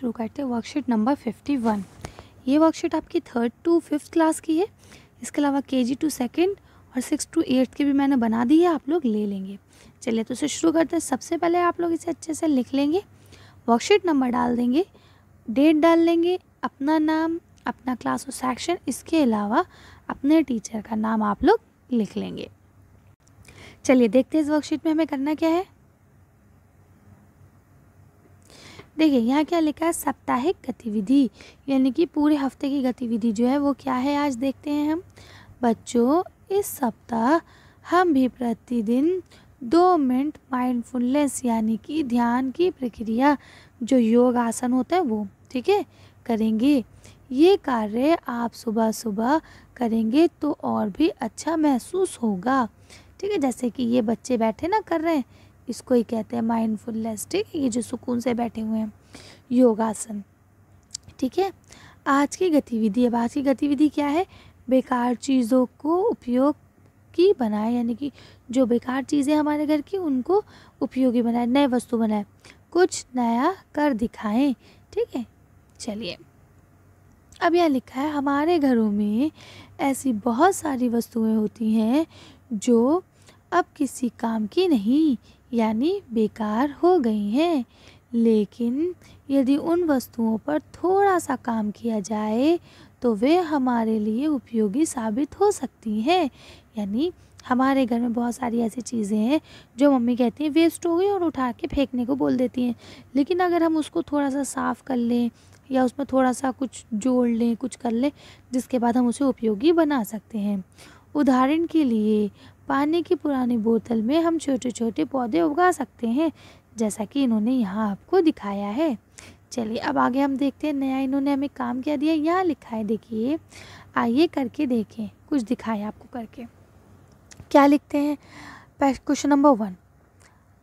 शुरू करते हैं वर्कशीट नंबर फिफ्टी वन ये वर्कशीट आपकी थर्ड टू फिफ्थ क्लास की है इसके अलावा के जी टू सेकेंड और सिक्स टू एट्थ की भी मैंने बना दी है आप लोग ले लेंगे चलिए तो इसे शुरू करते हैं सबसे पहले आप लोग इसे अच्छे से लिख लेंगे वर्कशीट नंबर डाल देंगे डेट डाल लेंगे अपना नाम अपना क्लास और सेक्शन इसके अलावा अपने टीचर का नाम आप लोग लिख लेंगे चलिए देखते हैं इस वर्कशीट में हमें करना क्या है देखिए यहाँ क्या लिखा है साप्ताहिक गतिविधि यानी कि पूरे हफ्ते की गतिविधि जो है वो क्या है आज देखते हैं हम बच्चों इस सप्ताह हम भी प्रतिदिन दो मिनट माइंडफुलनेस यानी कि ध्यान की प्रक्रिया जो योग आसन होता है वो ठीक है करेंगे ये कार्य आप सुबह सुबह करेंगे तो और भी अच्छा महसूस होगा ठीक है जैसे कि ये बच्चे बैठे ना कर रहे हैं इसको ही कहते हैं माइंडफुलनेस ठीक है ये जो सुकून से बैठे हुए हैं योगासन ठीक है आज की गतिविधि अब आज की गतिविधि क्या है बेकार चीज़ों को उपयोग की बनाए यानी कि जो बेकार चीज़ें हमारे घर की उनको उपयोगी बनाए नए वस्तु बनाए कुछ नया कर दिखाएं ठीक है चलिए अब यह लिखा है हमारे घरों में ऐसी बहुत सारी वस्तुएं होती हैं जो अब किसी काम की नहीं यानी बेकार हो गई हैं लेकिन यदि उन वस्तुओं पर थोड़ा सा काम किया जाए तो वे हमारे लिए उपयोगी साबित हो सकती हैं यानी हमारे घर में बहुत सारी ऐसी चीज़ें हैं जो मम्मी कहती हैं वेस्ट हो गई और उठा के फेंकने को बोल देती हैं लेकिन अगर हम उसको थोड़ा सा साफ़ कर लें या उसमें थोड़ा सा कुछ जोड़ लें कुछ कर लें जिसके बाद हम उसे उपयोगी बना सकते हैं उदाहरण के लिए पानी की पुरानी बोतल में हम छोटे छोटे पौधे उगा सकते हैं जैसा कि इन्होंने यहाँ आपको दिखाया है चलिए अब आगे हम देखते हैं नया इन्होंने हमें काम क्या दिया यहाँ लिखा है देखिए आइए करके देखें कुछ दिखाएँ आपको करके क्या लिखते हैं क्वेश्चन नंबर वन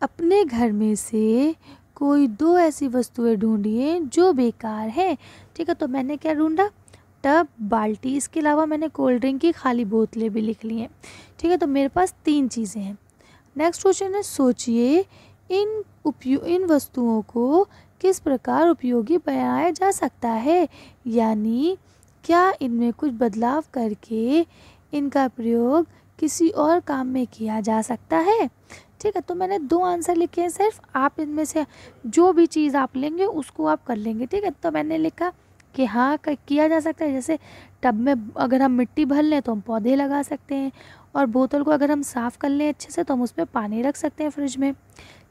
अपने घर में से कोई दो ऐसी वस्तुएं ढूंढिए जो बेकार है ठीक है तो मैंने क्या ढूंढा टब बाल्टी इसके अलावा मैंने कोल्ड ड्रिंक की खाली बोतलें भी लिख ली हैं ठीक है तो मेरे पास तीन चीज़ें हैं नेक्स्ट क्वेश्चन है सोचिए इन उपयोग इन वस्तुओं को किस प्रकार उपयोगी बनाया जा सकता है यानी क्या इनमें कुछ बदलाव करके इनका प्रयोग किसी और काम में किया जा सकता है ठीक है तो मैंने दो आंसर लिखे हैं सिर्फ आप इनमें से जो भी चीज़ आप लेंगे उसको आप कर लेंगे ठीक है तो मैंने लिखा कि हाँ किया जा सकता है जैसे टब में अगर हम मिट्टी भर लें तो हम पौधे लगा सकते हैं और बोतल को अगर हम साफ़ कर लें अच्छे से तो हम उसमें पानी रख सकते हैं फ्रिज में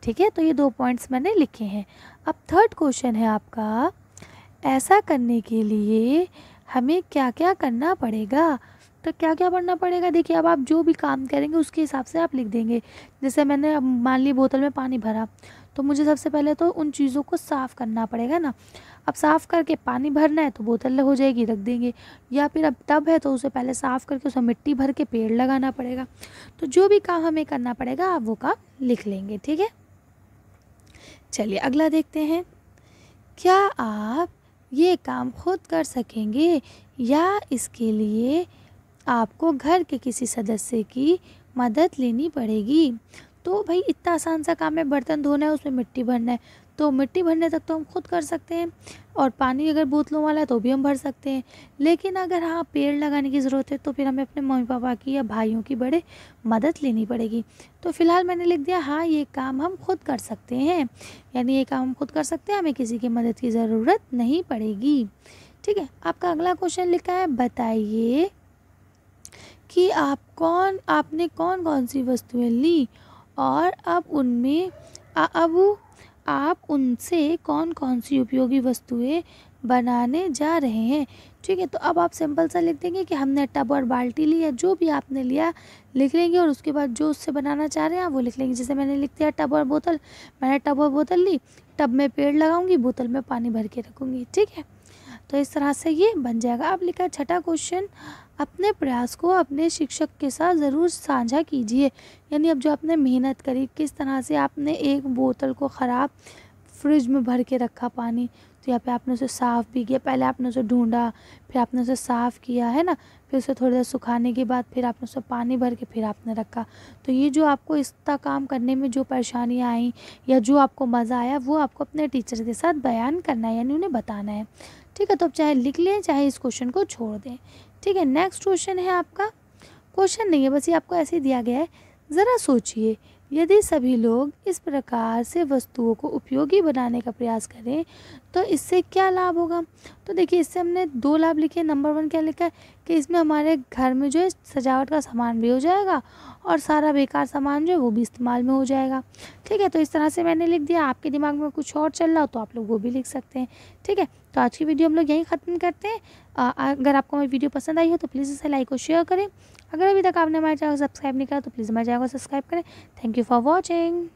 ठीक है तो ये दो पॉइंट्स मैंने लिखे हैं अब थर्ड क्वेश्चन है आपका ऐसा करने के लिए हमें क्या क्या करना पड़ेगा तो क्या क्या पढ़ना पड़ेगा देखिए अब आप जो भी काम करेंगे उसके हिसाब से आप लिख देंगे जैसे मैंने अब मान ली बोतल में पानी भरा तो मुझे सबसे पहले तो उन चीज़ों को साफ़ करना पड़ेगा ना अब साफ़ करके पानी भरना है तो बोतल हो जाएगी रख देंगे या फिर अब टब है तो उसे पहले साफ़ करके उसमें मिट्टी भर के पेड़ लगाना पड़ेगा तो जो भी काम हमें करना पड़ेगा आप वो काम लिख लेंगे ठीक है चलिए अगला देखते हैं क्या आप ये काम खुद कर सकेंगे या इसके लिए आपको घर के किसी सदस्य की मदद लेनी पड़ेगी तो भाई इतना आसान सा काम है बर्तन धोना है उसमें मिट्टी भरना है तो मिट्टी भरने तक तो हम खुद कर सकते हैं और पानी अगर बोतलों वाला है तो भी हम भर सकते हैं लेकिन अगर हाँ पेड़ लगाने की ज़रूरत है तो फिर हमें अपने मम्मी पापा की या भाइयों की बड़े मदद लेनी पड़ेगी तो फिलहाल मैंने लिख दिया हाँ ये काम हम खुद कर सकते हैं यानी ये काम हम खुद कर सकते हैं हमें किसी की मदद की ज़रूरत नहीं पड़ेगी ठीक है आपका अगला क्वेश्चन लिखा है बताइए कि आप कौन आपने कौन कौन सी वस्तुएं ली और अब उनमें अब आप उनसे कौन कौन सी उपयोगी वस्तुएं बनाने जा रहे हैं ठीक है तो अब आप सिंपल सा लिख देंगे कि हमने टब और बाल्टी ली जो भी आपने लिया लिख लेंगे और उसके बाद जो उससे बनाना चाह रहे हैं आप वो लिख लेंगे जैसे मैंने लिख दिया टब और बोतल मैंने टब और बोतल ली टब में पेड़ लगाऊंगी बोतल में पानी भर के रखूँगी ठीक है तो इस तरह से ये बन जाएगा अब लिखा छठा क्वेश्चन अपने प्रयास को अपने शिक्षक के साथ ज़रूर साझा कीजिए यानी अब जो आपने मेहनत करी किस तरह से आपने एक बोतल को ख़राब फ्रिज में भर के रखा पानी तो यहाँ पे आपने उसे साफ़ भी किया पहले आपने उसे ढूंढा फिर आपने उसे साफ़ किया है ना फिर उसे थोड़ी देर सुखाने के बाद फिर आपने उसे पानी भर के फिर आपने रखा तो ये जो आपको इसका काम करने में जो परेशानियाँ आई या जो आपको मज़ा आया वो आपको अपने टीचर के साथ बयान करना है यानी उन्हें बताना है ठीक है तो आप चाहे लिख लें चाहे इस क्वेश्चन को छोड़ दें ठीक है नेक्स्ट क्वेश्चन है आपका क्वेश्चन नहीं है बस ये आपको ऐसे ही दिया गया है ज़रा सोचिए यदि सभी लोग इस प्रकार से वस्तुओं को उपयोगी बनाने का प्रयास करें तो इससे क्या लाभ होगा तो देखिए इससे हमने दो लाभ लिखे नंबर वन क्या लिखा है कि इसमें हमारे घर में जो है सजावट का सामान भी हो जाएगा और सारा बेकार सामान जो है वो भी इस्तेमाल में हो जाएगा ठीक है तो इस तरह से मैंने लिख दिया आपके दिमाग में कुछ और चल रहा हो तो आप लोग वो भी लिख सकते हैं ठीक है तो आज की वीडियो हम लोग यहीं ख़त्म करते हैं अगर आपको हमारी वीडियो पसंद आई हो तो प्लीज़ इसे लाइक और शेयर करें अगर अभी तक आपने हमारे चैनल को सब्सक्राइब नहीं करा तो प्लीज़ हमारे चैनल को सब्सक्राइब करें थैंक यू फॉर वॉचिंग